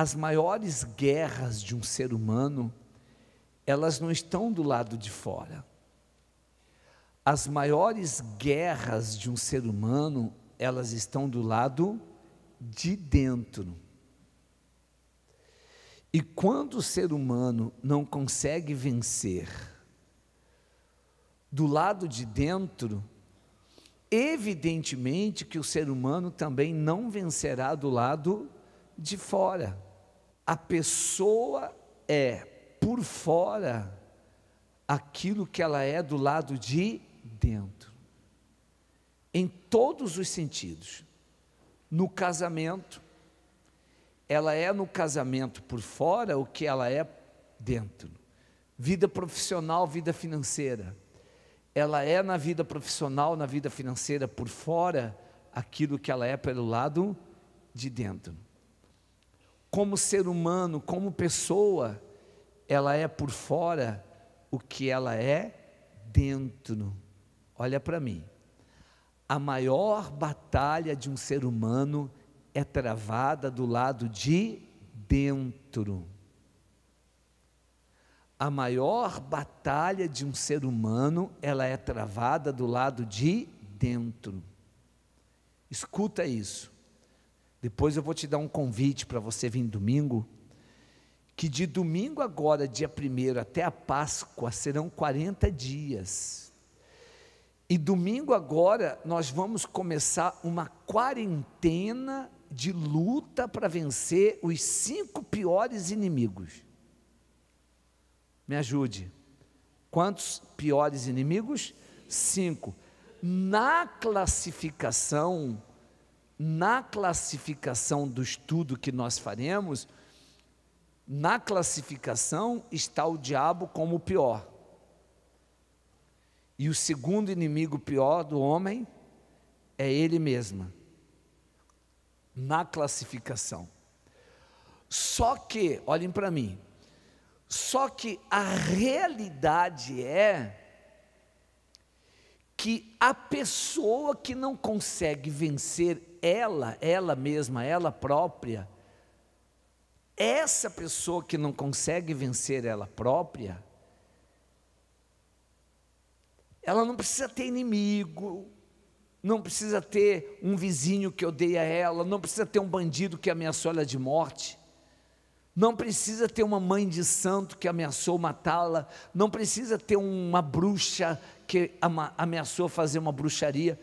as maiores guerras de um ser humano, elas não estão do lado de fora. As maiores guerras de um ser humano, elas estão do lado de dentro. E quando o ser humano não consegue vencer do lado de dentro, evidentemente que o ser humano também não vencerá do lado de fora a pessoa é por fora aquilo que ela é do lado de dentro. Em todos os sentidos. No casamento, ela é no casamento por fora o que ela é dentro. Vida profissional, vida financeira. Ela é na vida profissional, na vida financeira por fora aquilo que ela é pelo lado de dentro como ser humano, como pessoa, ela é por fora o que ela é dentro. Olha para mim. A maior batalha de um ser humano é travada do lado de dentro. A maior batalha de um ser humano, ela é travada do lado de dentro. Escuta isso. Depois eu vou te dar um convite para você vir domingo. Que de domingo agora, dia 1 até a Páscoa, serão 40 dias. E domingo agora, nós vamos começar uma quarentena de luta para vencer os cinco piores inimigos. Me ajude. Quantos piores inimigos? Cinco. Na classificação na classificação do estudo que nós faremos, na classificação está o diabo como o pior. E o segundo inimigo pior do homem é ele mesmo. Na classificação. Só que, olhem para mim, só que a realidade é que a pessoa que não consegue vencer ela, ela mesma, ela própria, essa pessoa que não consegue vencer ela própria, ela não precisa ter inimigo, não precisa ter um vizinho que odeia ela, não precisa ter um bandido que ameaçou ela de morte. Não precisa ter uma mãe de santo que ameaçou matá-la, não precisa ter uma bruxa que ameaçou fazer uma bruxaria,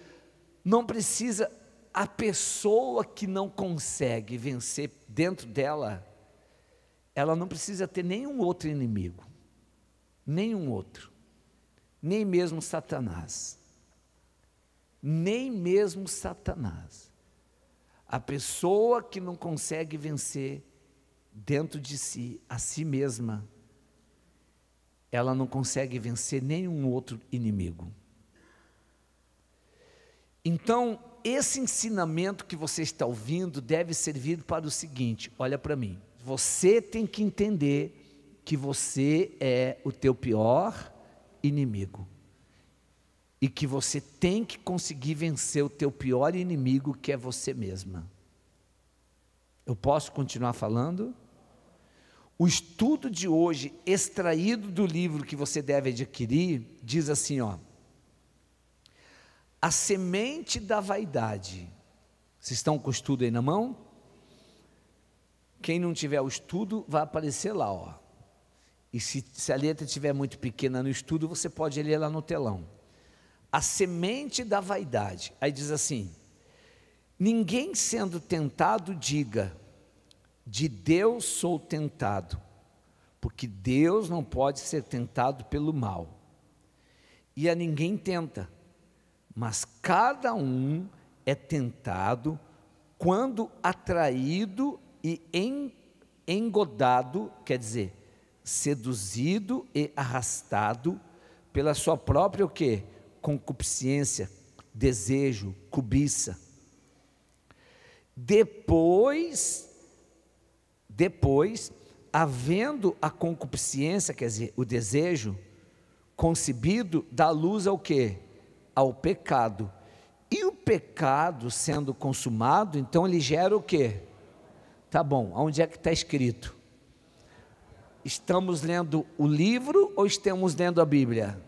não precisa a pessoa que não consegue vencer dentro dela, ela não precisa ter nenhum outro inimigo, nenhum outro, nem mesmo Satanás. Nem mesmo Satanás. A pessoa que não consegue vencer dentro de si, a si mesma, ela não consegue vencer nenhum outro inimigo. Então, esse ensinamento que você está ouvindo deve servir para o seguinte: olha para mim, você tem que entender que você é o teu pior inimigo. E que você tem que conseguir vencer o teu pior inimigo, que é você mesma. Eu posso continuar falando? O estudo de hoje, extraído do livro que você deve adquirir, diz assim: ó, a semente da vaidade. Vocês estão com o estudo aí na mão? Quem não tiver o estudo, vai aparecer lá, ó. E se, se a letra estiver muito pequena no estudo, você pode ler lá no telão. A semente da vaidade. Aí diz assim: Ninguém sendo tentado, diga, de Deus sou tentado, porque Deus não pode ser tentado pelo mal. E a ninguém tenta, mas cada um é tentado quando atraído e engodado, quer dizer, seduzido e arrastado pela sua própria o quê? concupiscência, desejo, cobiça. Depois depois, havendo a concupiscência, quer dizer, o desejo, concebido, dá luz ao que? Ao pecado. E o pecado sendo consumado, então ele gera o tá é que? Tá bom, onde é que está escrito? Estamos lendo o livro ou estamos lendo a Bíblia?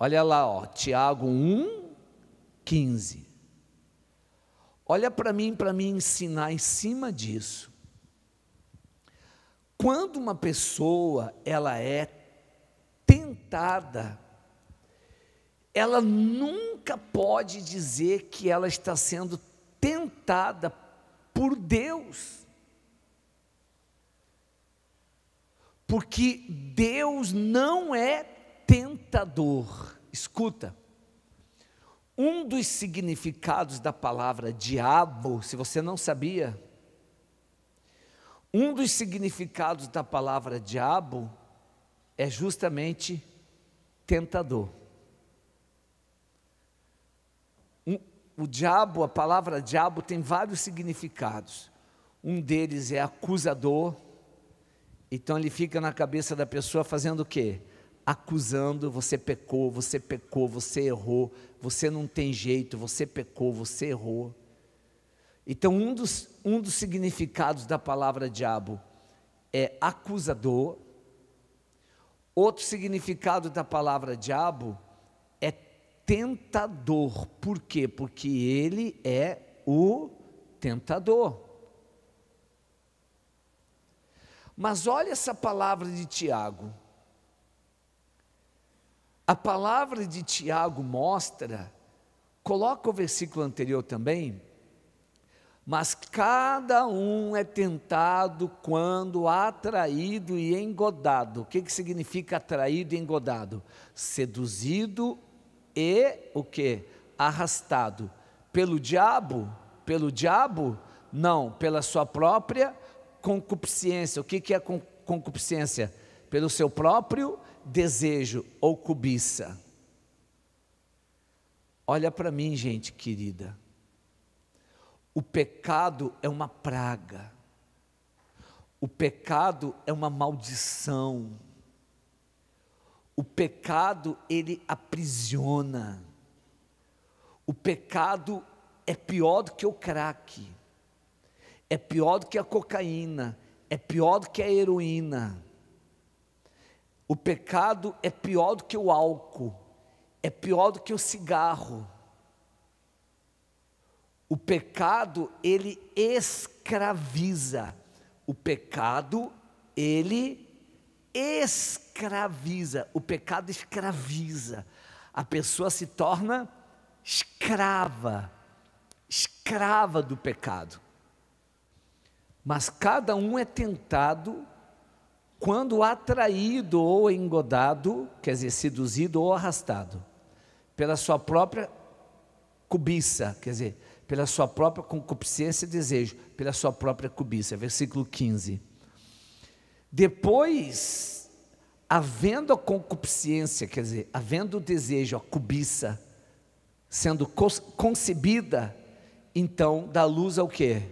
Olha lá, ó, Tiago 1, 15. Olha para mim, para me ensinar em cima disso quando uma pessoa ela é tentada, ela nunca pode dizer que ela está sendo tentada por Deus. Porque Deus não é tentador. Escuta, um dos significados da palavra diabo, se você não sabia, um dos significados da palavra diabo é justamente tentador. o diabo, a palavra diabo, tem vários significados. Um deles é acusador. Então ele fica na cabeça da pessoa fazendo o quê? Acusando, você pecou, você pecou, você errou, você não tem jeito, você pecou, você errou. Então, um dos, um dos significados da palavra diabo é acusador, outro significado da palavra diabo é tentador. Por quê? Porque ele é o tentador. Mas olha essa palavra de Tiago. A palavra de Tiago mostra, coloca o versículo anterior também, mas cada um é tentado quando atraído e engodado. O que, que significa atraído e engodado? Seduzido e o que? Arrastado. Pelo diabo? Pelo diabo? Não, pela sua própria concupiscência. O que, que é concupiscência? Pelo seu próprio desejo ou cobiça. Olha para mim, gente querida. O pecado é uma praga. O pecado é uma maldição. O pecado ele aprisiona. O pecado é pior do que o crack. É pior do que a cocaína, é pior do que a heroína. O pecado é pior do que o álcool, é pior do que o cigarro, o pecado, ele escraviza. O pecado, ele escraviza. O pecado escraviza. A pessoa se torna escrava. Escrava do pecado. Mas cada um é tentado quando atraído ou engodado, quer dizer, seduzido ou arrastado, pela sua própria cobiça, quer dizer, pela sua própria concupiscência e desejo, pela sua própria cobiça. Versículo 15. Depois, havendo a concupiscência, quer dizer, havendo o desejo, a cobiça, sendo concebida, então dá luz ao quê?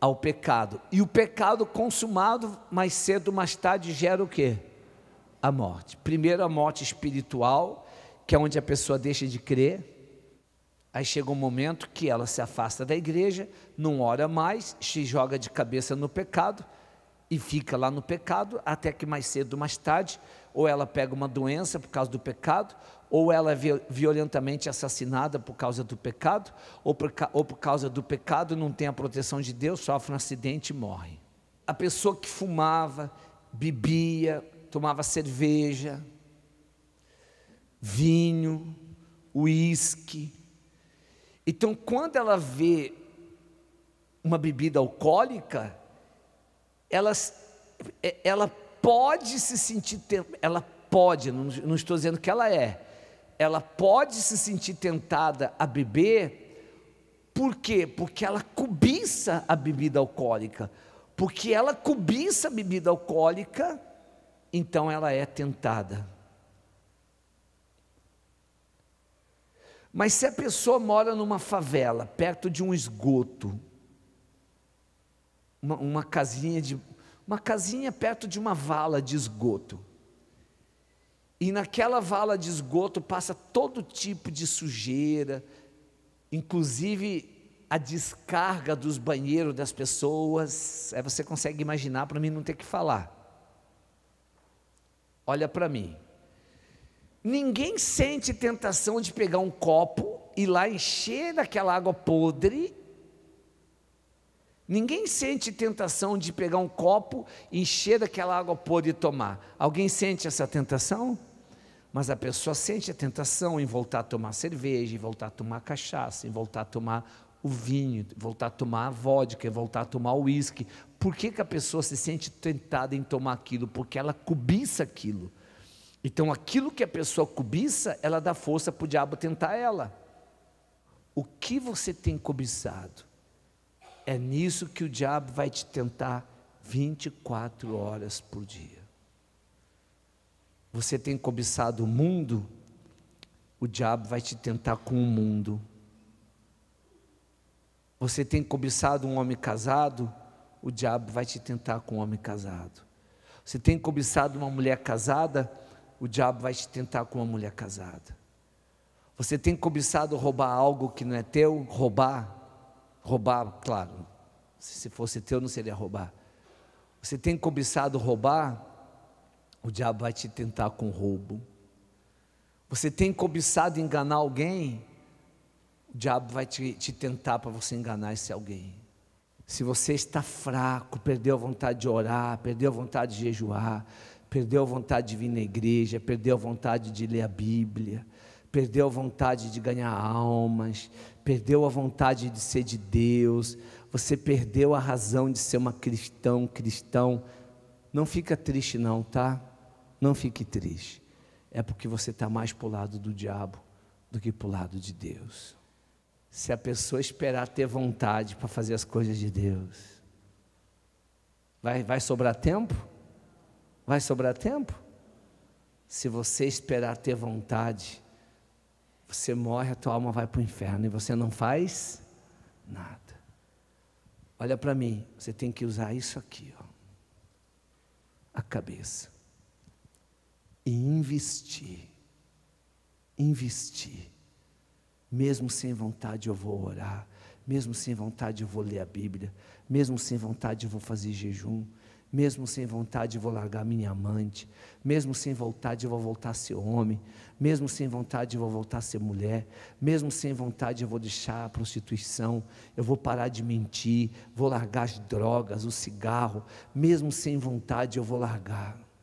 Ao pecado. E o pecado consumado mais cedo mais tarde gera o quê? A morte. Primeiro a morte espiritual, que é onde a pessoa deixa de crer Aí chega um momento que ela se afasta da igreja, não ora mais, se joga de cabeça no pecado e fica lá no pecado até que mais cedo, mais tarde, ou ela pega uma doença por causa do pecado, ou ela é violentamente assassinada por causa do pecado, ou por, ou por causa do pecado não tem a proteção de Deus, sofre um acidente e morre. A pessoa que fumava, bebia, tomava cerveja, vinho, uísque, então, quando ela vê uma bebida alcoólica, ela, é, ela pode se sentir, ela pode, não, estou dizendo que ela é, ela pode se sentir tentada a beber, por quê? Porque ela cobiça a bebida alcoólica. Porque ela cobiça a bebida alcoólica, então ela é tentada. Mas se a pessoa mora numa favela, perto de um esgoto, uma, uma casinha de uma casinha perto de uma vala de esgoto. E naquela vala de esgoto passa todo tipo de sujeira, inclusive a descarga dos banheiros das pessoas. Aí você consegue imaginar para mim não ter que falar. Olha para mim. Ninguém sente tentação de pegar um copo e lá encher daquela água podre. Ninguém sente tentação de pegar um copo, encher daquela água podre e tomar. Alguém sente essa tentação? Mas a pessoa sente a tentação em voltar a tomar cerveja, em voltar a tomar cachaça, em voltar a tomar o vinho, em voltar a tomar a vodka, em voltar a tomar o uísque. Por que, que a pessoa se sente tentada em tomar aquilo? Porque ela cobiça aquilo então, aquilo que a pessoa cobiça, ela dá força para o diabo tentar ela. O que você tem cobiçado? É nisso que o diabo vai te tentar 24 horas por dia. Você tem cobiçado o mundo, o diabo vai te tentar com o mundo. Você tem cobiçado um homem casado, o diabo vai te tentar com um homem casado. Você tem cobiçado uma mulher casada, o diabo vai te tentar com uma mulher casada. Você tem cobiçado roubar algo que não é teu? Roubar? Roubar, claro. Se fosse teu, não seria roubar. Você tem cobiçado roubar? O diabo vai te tentar com roubo. Você tem cobiçado enganar alguém? O diabo vai te, te tentar para você enganar esse alguém. Se você está fraco, perdeu a vontade de orar, perdeu a vontade de jejuar, perdeu a vontade de vir na igreja, perdeu a vontade de ler a Bíblia, perdeu a vontade de ganhar almas, perdeu a vontade de ser de Deus, você perdeu a razão de ser uma cristão, cristão. Não fica triste não, tá? Não fique triste. É porque você está mais para o lado do diabo do que para o lado de Deus. Se a pessoa esperar ter vontade para fazer as coisas de Deus, vai, vai sobrar tempo? Vai sobrar tempo? Se você esperar ter vontade, você morre, a tua alma vai para o inferno e você não faz nada. Olha para mim, você tem que usar isso aqui, ó, a cabeça, e investir, investir. Mesmo sem vontade eu vou orar, mesmo sem vontade eu vou ler a Bíblia, mesmo sem vontade eu vou fazer jejum, mesmo sem vontade vou largar minha amante, mesmo sem vontade vou voltar a ser homem, mesmo sem vontade vou voltar a ser mulher, mesmo sem vontade eu vou deixar a prostituição, eu vou parar de mentir, vou largar as drogas, o cigarro, mesmo sem vontade eu vou largar.